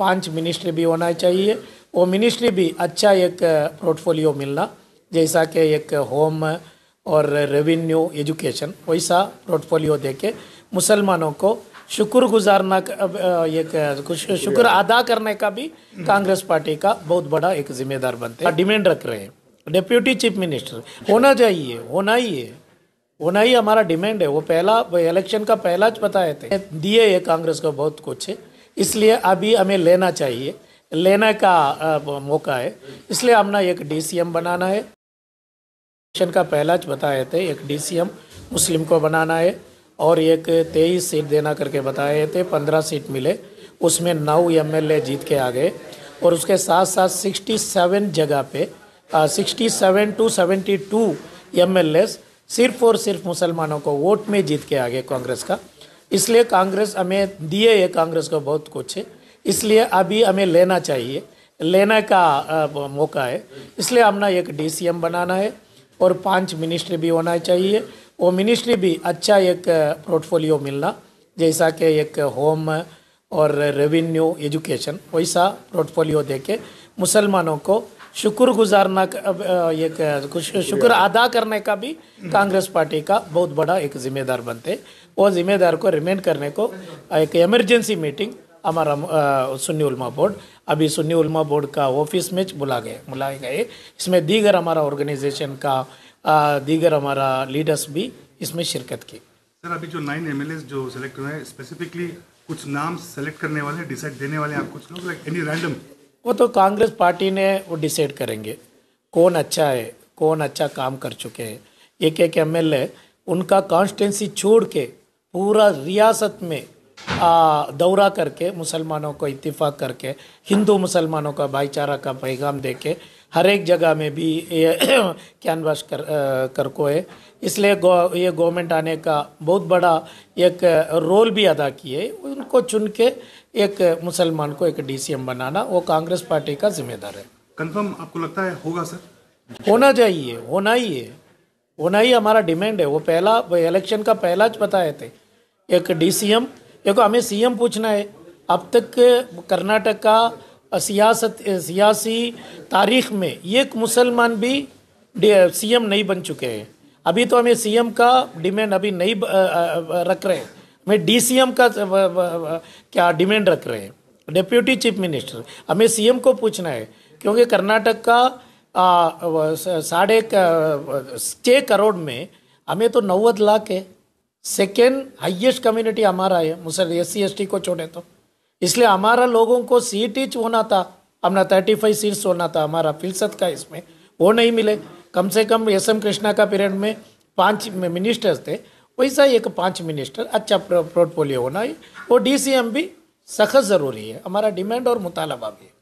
पांच मिनिस्ट्री भी होना चाहिए वो मिनिस्ट्री भी अच्छा एक पोर्टफोलियो मिलना जैसा कि एक होम और रेवेन्यू एजुकेशन वैसा पोर्टफोलियो दे के मुसलमानों को शुक्र गुजारना एक शुक्र अदा करने का भी कांग्रेस पार्टी का बहुत बड़ा एक जिम्मेदार बनते हैं डिमांड रख रहे हैं डिप्यूटी चीफ मिनिस्टर होना चाहिए होना ही है होना ही हमारा डिमांड है वो पहला इलेक्शन का पहला बताए थे दिए है कांग्रेस को बहुत कुछ है इसलिए अभी हमें लेना चाहिए लेने का मौका है इसलिए हमने एक डीसीएम बनाना है मिशन का पहला बताए थे एक डीसीएम मुस्लिम को बनाना है और एक तेईस सीट देना करके बताए थे पंद्रह सीट मिले उसमें नौ एम जीत के आ गए और उसके साथ साथ सिक्सटी सेवन जगह पे sixty seven to seventy two M सिर्फ और सिर्फ मुसलमानों को वोट में जीत के आ गए कांग्रेस का इसलिए कांग्रेस हमें दिए है कांग्रेस को बहुत कुछ है इसलिए अभी हमें लेना चाहिए लेने का मौका है इसलिए हमने एक डीसीएम बनाना है और पांच मिनिस्ट्री भी होना चाहिए वो मिनिस्ट्री भी अच्छा एक पोर्टफोलियो मिलना जैसा कि एक होम और रेवेन्यू एजुकेशन वैसा पोर्टफोलियो दे के मुसलमानों को शुक्र गुजारना ये कुछ शुक्र अदा करने का भी कांग्रेस पार्टी का बहुत बड़ा एक जिम्मेदार बनते वो जिम्मेदार को रिमेंड करने को एक इमरजेंसी मीटिंग हमारा सुन्नी उलमा बोर्ड अभी सुन्नी उलमा बोर्ड का ऑफिस में बुला गए बुलाए गए इसमें दीगर हमारा ऑर्गेनाइजेशन का दीगर हमारा लीडर्स भी इसमें शिरकत की सर अभी जो नाइन एम जो सेलेक्ट हुए हैं स्पेसिफिकली कुछ नाम सेलेक्ट करने वाले डिसाइड देने वाले आप कुछ लोग लाइक एनी रैंडम वो तो कांग्रेस पार्टी ने वो डिसाइड करेंगे कौन अच्छा है कौन अच्छा काम कर चुके हैं एक एक एम उनका कॉन्स्टेंसी छोड़ के पूरा रियासत में आ, दौरा करके मुसलमानों को इतफाक़ करके हिंदू मुसलमानों का भाईचारा का पैगाम दे के हर एक जगह में भी ये कैनवास कर कर को है इसलिए गो ये गवर्नमेंट आने का बहुत बड़ा एक रोल भी अदा किए उनको चुन के एक मुसलमान को एक डीसीएम बनाना वो कांग्रेस पार्टी का जिम्मेदार है कंफर्म आपको लगता है होगा सर होना चाहिए होना ही है होना ही हमारा डिमांड है वो पहला इलेक्शन का पहला बताए थे एक डीसीएम देखो हमें सीएम पूछना है अब तक कर्नाटक का सियासत सियासी तारीख में एक मुसलमान भी सीएम नहीं बन चुके हैं अभी तो हमें सीएम का डिमांड अभी नहीं रख रहे हैं मैं डीसीएम का क्या डिमांड रख रहे हैं डिप्यूटी चीफ मिनिस्टर हमें सीएम को पूछना है क्योंकि कर्नाटक का साढ़े छः करोड़ में हमें तो नव्वद लाख है सेकेंड हाइएस्ट कम्युनिटी हमारा है मुसल एस सी को छोड़े तो इसलिए हमारा लोगों को सीट ही होना था अपना थर्टी फाइव सीट्स होना था हमारा फिलसत का इसमें वो नहीं मिले कम से कम एस एम कृष्णा का पीरियड में पांच मिनिस्टर्स थे वैसा एक पाँच मिनिस्टर अच्छा पोर्टफोलियो होना है वो डी सी एम भी सख्त ज़रूरी है हमारा डिमांड और मुतालबा भी है